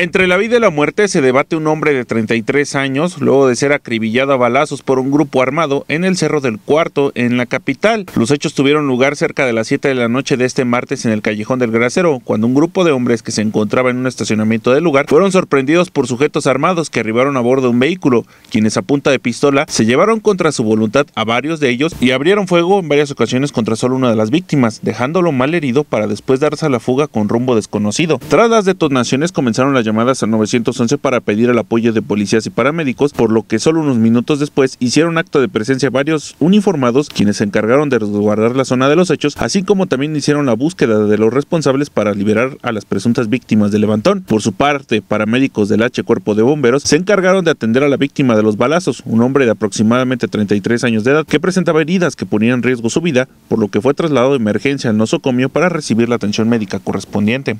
Entre la vida y la muerte se debate un hombre de 33 años luego de ser acribillado a balazos por un grupo armado en el Cerro del Cuarto, en la capital. Los hechos tuvieron lugar cerca de las 7 de la noche de este martes en el Callejón del Gracero, cuando un grupo de hombres que se encontraba en un estacionamiento del lugar fueron sorprendidos por sujetos armados que arribaron a bordo de un vehículo, quienes a punta de pistola se llevaron contra su voluntad a varios de ellos y abrieron fuego en varias ocasiones contra solo una de las víctimas, dejándolo mal herido para después darse a la fuga con rumbo desconocido. Tras las detonaciones comenzaron las llamadas a 911 para pedir el apoyo de policías y paramédicos, por lo que solo unos minutos después hicieron acto de presencia varios uniformados quienes se encargaron de resguardar la zona de los hechos, así como también hicieron la búsqueda de los responsables para liberar a las presuntas víctimas del levantón. Por su parte, paramédicos del H Cuerpo de Bomberos se encargaron de atender a la víctima de los balazos, un hombre de aproximadamente 33 años de edad que presentaba heridas que ponían en riesgo su vida, por lo que fue trasladado de emergencia al nosocomio para recibir la atención médica correspondiente.